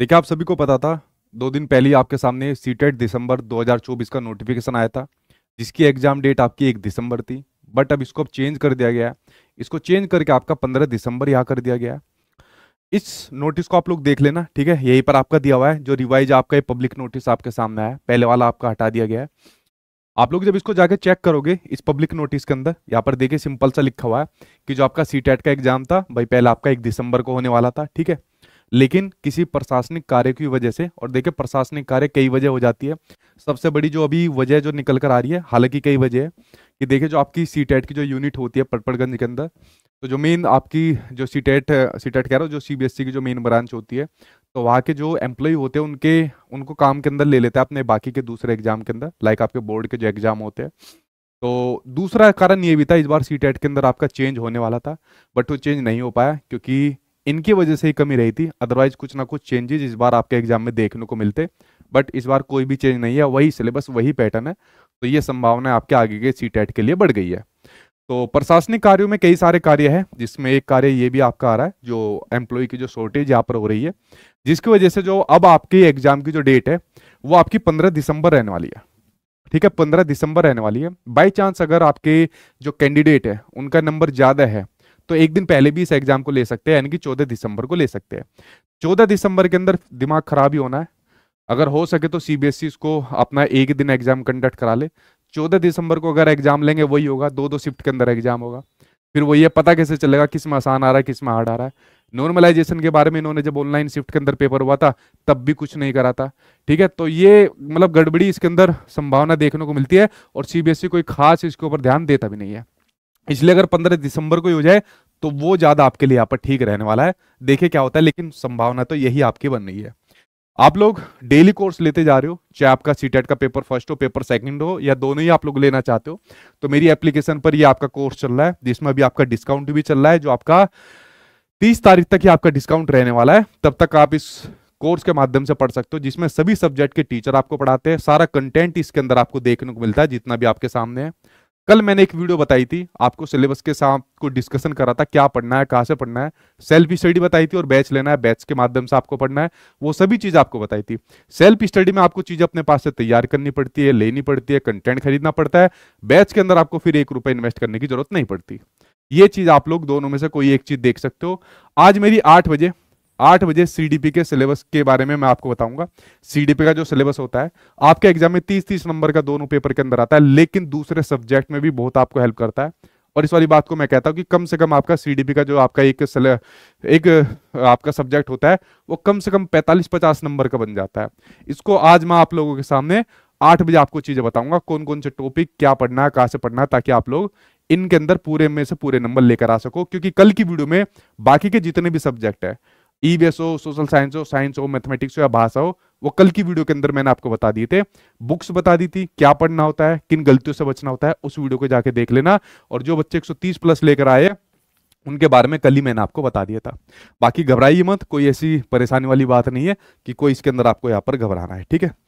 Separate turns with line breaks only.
देखिए आप सभी को पता था दो दिन पहले आपके सामने सीटेट दिसंबर 2024 का नोटिफिकेशन आया था जिसकी एग्जाम डेट आपकी एक दिसंबर थी बट अब इसको अब चेंज कर दिया गया है इसको चेंज करके आपका पंद्रह दिसंबर यहाँ कर दिया गया है इस नोटिस को आप लोग देख लेना ठीक है यहीं पर आपका दिया हुआ है जो रिवाइज आपका पब्लिक नोटिस आपके सामने आया पहले वाला आपका हटा दिया गया है आप लोग जब इसको जाके चेक करोगे इस पब्लिक नोटिस के अंदर यहाँ पर देखिए सिंपल सा लिखा हुआ है कि जो आपका सी का एग्जाम था भाई पहले आपका एक दिसंबर को होने वाला था ठीक है लेकिन किसी प्रशासनिक कार्य की वजह से और देखिए प्रशासनिक कार्य कई वजह हो जाती है सबसे बड़ी जो अभी वजह जो निकल कर आ रही है हालांकि कई वजह है कि देखिए जो आपकी सी e की जो यूनिट होती है पटपड़गंज के अंदर तो जो मेन आपकी जो सी टेट सी टेट कह रहा हूँ जो सी बी एस की जो मेन ब्रांच होती है तो वहाँ के जो एम्प्लॉय होते हैं उनके उनको काम के अंदर ले लेता है अपने बाकी के दूसरे एग्जाम के अंदर लाइक आपके बोर्ड के जो एग्जाम होते हैं तो दूसरा कारण ये भी था इस बार सी टेट e के अंदर आपका चेंज होने वाला था बट वो चेंज नहीं हो पाया क्योंकि इनकी वजह से ही कमी रही थी अदरवाइज कुछ ना कुछ चेंजेस इस बार आपके एग्जाम में देखने को मिलते बट इस बार कोई भी चेंज नहीं है वही सिलेबस वही पैटर्न है तो ये संभावना आपके आगे के सी के लिए बढ़ गई है तो प्रशासनिक कार्यों में कई सारे कार्य हैं जिसमें एक कार्य ये भी आपका आ रहा है जो एम्प्लॉय की जो शॉर्टेज यहाँ पर हो रही है जिसकी वजह से जो अब आपके एग्जाम की जो डेट है वो आपकी पंद्रह दिसंबर रहने वाली है ठीक है पंद्रह दिसंबर रहने वाली है बाई चांस अगर आपके जो कैंडिडेट है उनका नंबर ज़्यादा है तो एक दिन पहले भी इस एग्जाम को ले सकते हैं यानी कि चौदह दिसंबर को ले सकते हैं चौदह दिसंबर के अंदर दिमाग खराब ही होना है अगर हो सके तो सीबीएसई e इसको अपना एक दिन एग्जाम कंडक्ट करा ले चौदह दिसंबर को अगर एग्जाम लेंगे वही होगा दो दो शिफ्ट के अंदर एग्जाम होगा फिर वो ये पता कैसे चलेगा किस में आसान आ रहा है किस में हार्ड आ रहा है नॉर्मलाइजेशन के बारे में इन्होंने जब ऑनलाइन शिफ्ट के अंदर पेपर हुआ था तब भी कुछ नहीं करा था ठीक है तो ये मतलब गड़बड़ी इसके अंदर संभावना देखने को मिलती है और सीबीएसई e कोई खास इसके ऊपर ध्यान देता भी नहीं है इसलिए अगर पंद्रह दिसंबर को ही हो जाए तो वो ज्यादा आपके लिए यहाँ पर ठीक रहने वाला है देखिए क्या होता है लेकिन संभावना तो यही आपकी बन रही है आप लोग डेली कोर्स लेते जा रहे हो चाहे आपका सी e का पेपर फर्स्ट हो पेपर सेकंड हो या दोनों ही आप लोग लेना चाहते हो तो मेरी एप्लीकेशन पर ये आपका कोर्स चल रहा है जिसमें अभी आपका डिस्काउंट भी चल रहा है जो आपका तीस तारीख तक ही आपका डिस्काउंट रहने वाला है तब तक आप इस कोर्स के माध्यम से पढ़ सकते हो जिसमें सभी सब्जेक्ट के टीचर आपको पढ़ाते हैं सारा कंटेंट इसके अंदर आपको देखने को मिलता है जितना भी आपके सामने है कल मैंने एक वीडियो बताई थी आपको सिलेबस के साथ को डिस्कशन करा था क्या पढ़ना है कहाँ से पढ़ना है सेल्फ स्टडी बताई थी और बैच लेना है बैच के माध्यम से आपको पढ़ना है वो सभी चीज आपको बताई थी सेल्फ स्टडी में आपको चीज अपने पास से तैयार करनी पड़ती है लेनी पड़ती है कंटेंट खरीदना पड़ता है बैच के अंदर आपको फिर एक रुपये इन्वेस्ट करने की जरूरत नहीं पड़ती ये चीज आप लोग दोनों में से कोई एक चीज देख सकते हो आज मेरी आठ बजे आठ बजे सीडीपी के सिलेबस के बारे में मैं आपको बताऊंगा सीडीपी का जो सिलेबस होता है आपके एग्जाम में तीस तीस नंबर का दोनों पेपर के अंदर आता है लेकिन दूसरे सब्जेक्ट में भी बहुत आपको हेल्प करता है और इस वाली बात को मैं कहता हूं कि कम से कम आपका सीडीपी का जो आपका एक एक आपका सब्जेक्ट होता है वो कम से कम 45-50 नंबर का बन जाता है इसको आज मैं आप लोगों के सामने आठ बजे आपको चीजें बताऊंगा कौन कौन से टॉपिक क्या पढ़ना है कहाँ से पढ़ना है ताकि आप लोग इनके अंदर पूरे में से पूरे नंबर लेकर आ सको क्योंकि कल की वीडियो में बाकी के जितने भी सब्जेक्ट है ईवीएस e हो सोशल साइंस हो साइंस हो मैथमेटिक्स हो या भाषा हो वो कल की वीडियो के अंदर मैंने आपको बता दिए थे बुक्स बता दी थी क्या पढ़ना होता है किन गलतियों से बचना होता है उस वीडियो को जाके देख लेना और जो बच्चे 130 प्लस लेकर आए उनके बारे में कल ही मैंने आपको बता दिया था बाकी घबराइए मत कोई ऐसी परेशानी वाली बात नहीं है कि कोई इसके अंदर आपको यहाँ पर घबराना है ठीक है